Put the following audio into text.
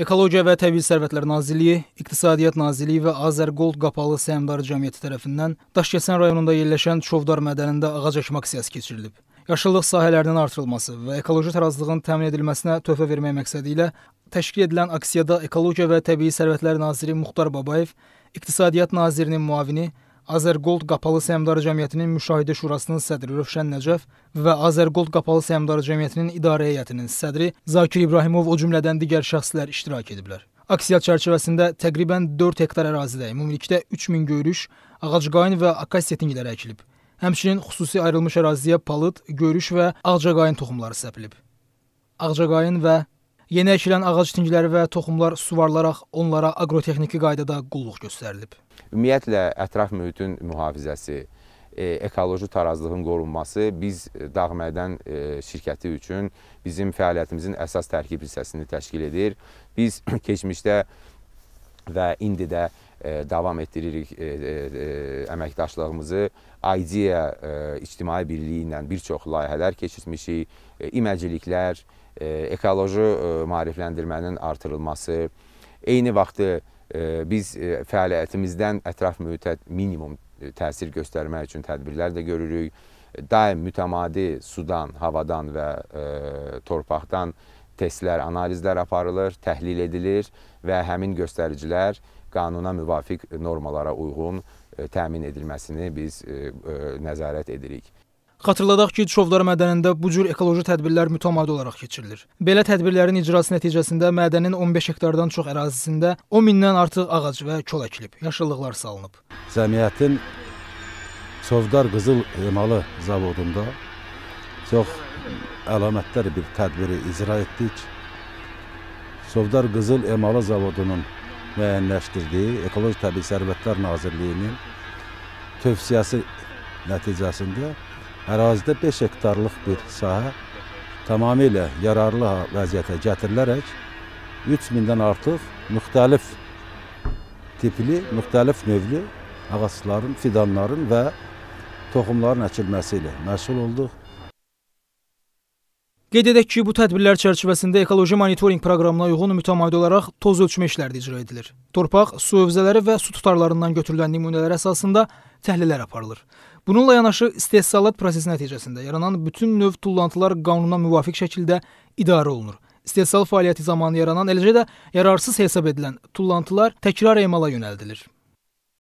Ekologiya və Təbii Sərvətlər Nazirliyi, İqtisadiyyat Nazirliyi və Azərqold Qapalı Səhmdar Cəmiyyəti tərəfindən Daşkəsən rayonunda yerləşən Çovdar mədənində ağac əkmə aksiyası keçirilib. Yaşıllıq sahələrinin artırılması və ekoloji tarazlığın təmin edilməsinə töhfə vermək məqsədi ilə təşkil edilən aksiyada Ekologiya və Təbii Sərvətlər Naziri Muxtar Babayev, İqtisadiyyat Nazirinin müavini Azərgold Qapalı Səhmdar Cəmiyyətinin Müşahidə Şurasının sədri Rövşən Nəcəf və Azərgold Qapalı Səhmdar Cəmiyyətinin İdarə Heyətinin sədri Zakir İbrahimov o cümlədən digər şəxslər iştirak ediblər. Aksiya çərçivəsində təqribən 4 hektar ərazidə ümumilikdə 3000 göyürüş, ağacqayın və akasiya tingiləri əkilib. Həmçinin xüsusi ayrılmış əraziyə palıd, görüş və ağcaqayın toxumları səpilib. Ağcaqayın və Yeni əkilən ağac tingləri və toxumlar suvarılaraq onlara aqrotexniki qaydada qulluq göstərilib. Ümumiyyətlə, ətraf mühitin mühafizəsi, e, ekoloji tarazlığın qorunması biz Dağ Mədən e, şirkəti üçün bizim fəaliyyətimizin əsas tərkib hissəsini təşkil edir. Biz keçmişdə və indi də E, davam etdiririk e, e, əməkdaşlığımızı. IDEA ictimai birliyi ilə bir çox layihələr keçirmişik, iməciliklər, ekoloji marifləndirmənin artırılması. Eyni vaxtı biz fəaliyyətimizdən ətraf mühitə minimum təsir göstərmək üçün tədbirlər də görürük. Daim mütəmadi sudan, havadan və torpaqdan testlər, analizlər aparılır, təhlil edilir və həmin göstəricilər qanuna müvafiq normalara uyğun e, təmin edilməsini biz e, e, nəzarət edirik. Xatırladaq ki, Çovdar mədənində bu cür ekoloji tədbirlər mütəmadi olaraq keçirilir. Belə tədbirlərin icrası nəticəsində mədənin 15 hektardan çox ərazisində 10 mindən artıq ağac və kol əkilib, yaşıllıqlar salınıb. Cəmiyyətin Çovdar qızıl emalı zavodunda çox əlamətləri bir tədbiri icra etdik. Sovdar Qızıl Emalı Zavodunun müəyyənləşdirdiyi Ekoloji Təbii Sərvətlər Nazirliyinin tövsiyəsi nəticəsində ərazidə 5 hektarlıq bir sahə tamamilə yararlı vəziyyətə gətirilərək 3000-dən artıq müxtəlif tipli, müxtəlif növlü ağacların, fidanların və toxumların əkilməsi ilə məşğul olduq. Qeyd edək ki, bu tədbirlər çərçivəsində ekoloji monitorinq proqramına uyğun mütəmadi olaraq toz ölçmə işləri icra edilir. Torpaq, su hövzələri və su tutarlarından götürülən nümunələr əsasında təhlillər aparılır. Bununla yanaşı istehsalat prosesi nəticəsində yaranan bütün növ tullantılar qanuna müvafiq şəkildə idarə olunur. İstehsal fəaliyyəti zamanı yaranan, eləcə də yararsız hesab edilən tullantılar təkrar emala yönəldilir.